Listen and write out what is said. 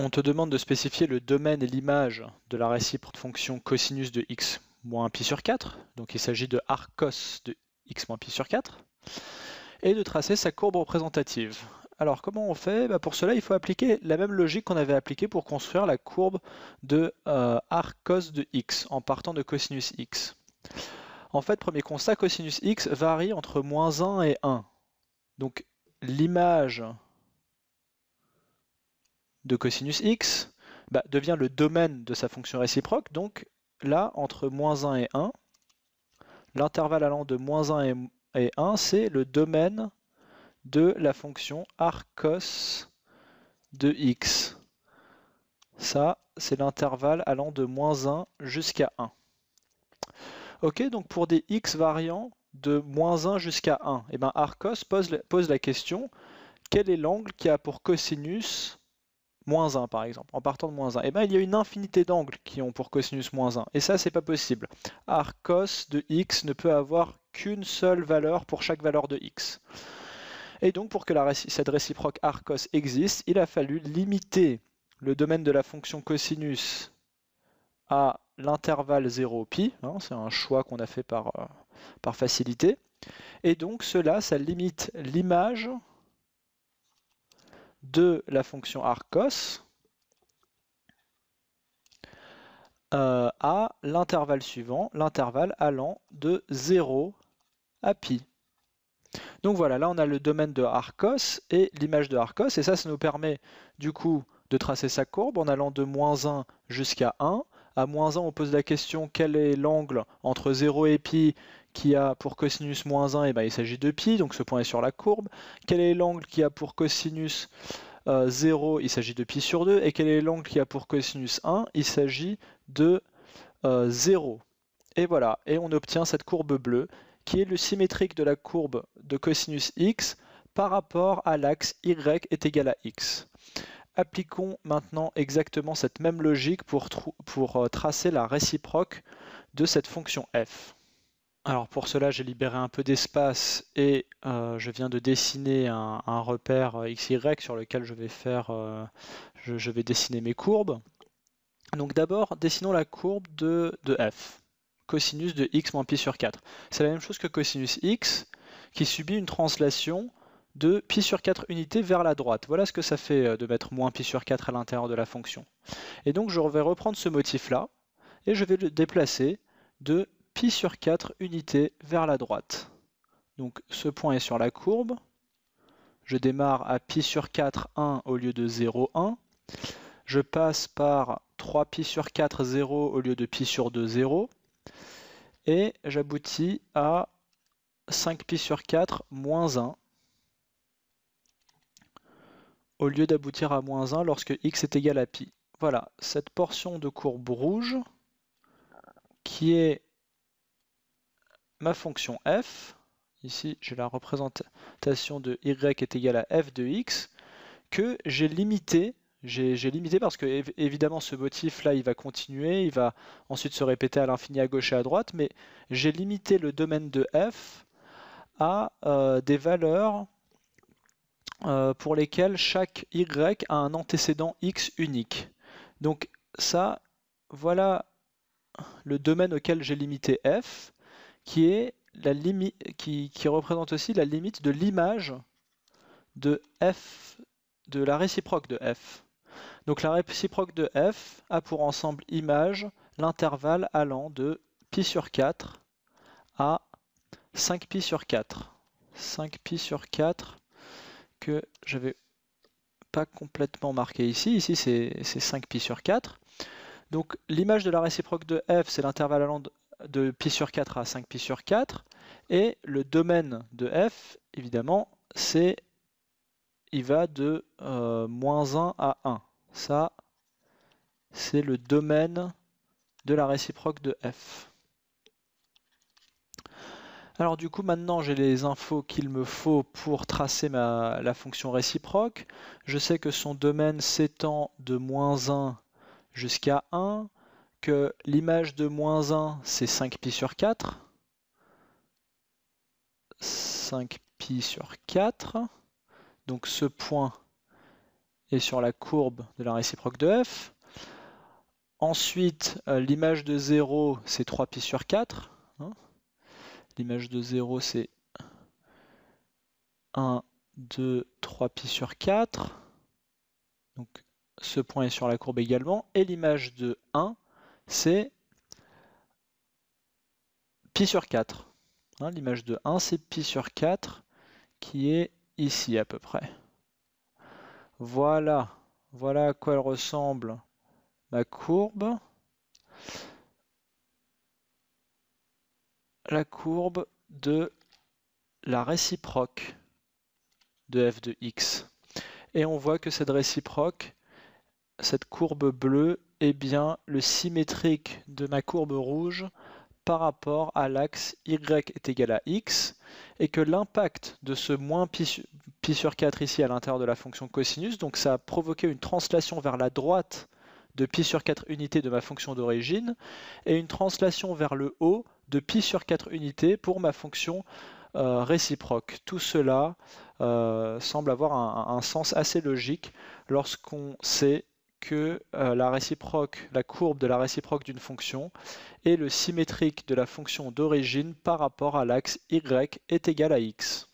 On te demande de spécifier le domaine et l'image de la réciproque fonction cosinus de x moins pi sur 4, donc il s'agit de arcos de x moins pi sur 4, et de tracer sa courbe représentative. Alors comment on fait bah, Pour cela, il faut appliquer la même logique qu'on avait appliquée pour construire la courbe de euh, arcos de x en partant de cosinus x. En fait, premier constat, cosinus x varie entre moins 1 et 1. Donc l'image de cosinus x bah, devient le domaine de sa fonction réciproque. Donc là, entre moins 1 et 1, l'intervalle allant de moins 1 et 1, c'est le domaine de la fonction arcos de x. Ça, c'est l'intervalle allant de moins 1 jusqu'à 1. Ok, donc pour des x variants de moins 1 jusqu'à 1, et eh bien Arcos pose, pose la question quel est l'angle qui a pour cosinus moins 1 par exemple, en partant de moins 1, et eh bien il y a une infinité d'angles qui ont pour cosinus moins 1, et ça c'est pas possible. Arcos de x ne peut avoir qu'une seule valeur pour chaque valeur de x. Et donc pour que la cette réciproque arcos existe, il a fallu limiter le domaine de la fonction cosinus à l'intervalle 0 pi, hein, c'est un choix qu'on a fait par, euh, par facilité, et donc cela, ça limite l'image de la fonction arcos euh, à l'intervalle suivant, l'intervalle allant de 0 à pi. Donc voilà, là on a le domaine de Arcos et l'image de Arcos, et ça, ça nous permet du coup de tracer sa courbe en allant de moins 1 jusqu'à 1, à moins 1, on pose la question quel est l'angle entre 0 et π qui a pour cosinus moins 1 et eh ben, Il s'agit de π, donc ce point est sur la courbe. Quel est l'angle qui a pour cosinus 0 euh, Il s'agit de π sur 2. Et quel est l'angle qui a pour cosinus 1 Il s'agit de 0. Euh, et voilà, et on obtient cette courbe bleue qui est le symétrique de la courbe de cosinus x par rapport à l'axe y est égal à x. Appliquons maintenant exactement cette même logique pour, euh, tracer la réciproque de cette fonction f. Alors pour cela, j'ai libéré un peu d'espace et euh, je viens de dessiner un, repère repère euh, XY sur lequel je vais faire, je, vais dessiner mes courbes. Donc d'abord, dessinons la courbe de, de f, cosinus de x moins pi sur 4. C'est la même chose que cosinus x, qui subit une translation de pi sur 4 unités vers la droite. Voilà ce que ça fait euh, de mettre moins pi sur 4 à l'intérieur de la fonction. Et donc je vais reprendre ce motif-là, et je vais le déplacer de pi sur 4 unités vers la droite. Donc ce point est sur la courbe, je démarre à pi sur 4, 1 au lieu de 0, 1, je passe par 3 pi sur 4, 0 au lieu de pi sur 2, 0, et j'aboutis à 5 pi sur 4 moins 1 au lieu d'aboutir à moins 1 lorsque x est égal à pi. Voilà, cette portion de courbe rouge qui est ma fonction f, ici j'ai la représentation de y est égale à f de x, que j'ai limité, j'ai limité parce que évidemment ce motif là il va continuer, il va ensuite se répéter à l'infini à gauche et à droite, mais j'ai limité le domaine de f à euh, des valeurs euh, pour lesquels chaque Y a un antécédent X unique. Donc ça, voilà le domaine auquel j'ai limité F, qui, est la qui représente aussi la limite de l'image de F, de la réciproque de F. Donc la réciproque de F a pour ensemble image l'intervalle allant de pi sur 4 à 5 pi sur 4. 5 pi sur 4 que j'avais pas complètement marqué ici. Ici, c'est 5π sur 4. Donc l'image de la réciproque de f, c'est l'intervalle allant de π sur 4 à 5π sur 4. Et le domaine de f, évidemment, c'est il va de euh, moins 1 à 1. Ça, c'est le domaine de la réciproque de f. Alors du coup maintenant j'ai les infos qu'il me faut pour tracer ma, la fonction réciproque. Je sais que son domaine s'étend de moins 1 jusqu'à 1, que l'image de moins 1 c'est 5pi sur 4. 5pi sur 4. Donc ce point est sur la courbe de la réciproque de f. Ensuite, euh, l'image de 0, c'est 3pi sur 4. L'image de 0, c'est 1, 2, 3 pi sur 4. Donc ce point est sur la courbe également. Et l'image de 1, c'est pi sur 4. Hein, l'image de 1, c'est pi sur 4 qui est ici à peu près. Voilà, voilà à quoi elle ressemble ma courbe la courbe de la réciproque de f de x. Et on voit que cette réciproque, cette courbe bleue, est bien le symétrique de ma courbe rouge par rapport à l'axe y est égal à x, et que l'impact de ce moins pi sur, 4 ici à l'intérieur de la fonction cosinus, donc ça a provoqué une translation vers la droite de pi sur 4 unités de ma fonction d'origine, et une translation vers le haut de pi sur 4 unités pour ma fonction euh, réciproque. Tout cela euh, semble avoir un, sens assez logique lorsqu'on sait que euh, la la courbe de la réciproque d'une fonction est le symétrique de la fonction d'origine par rapport à l'axe y est égal à x.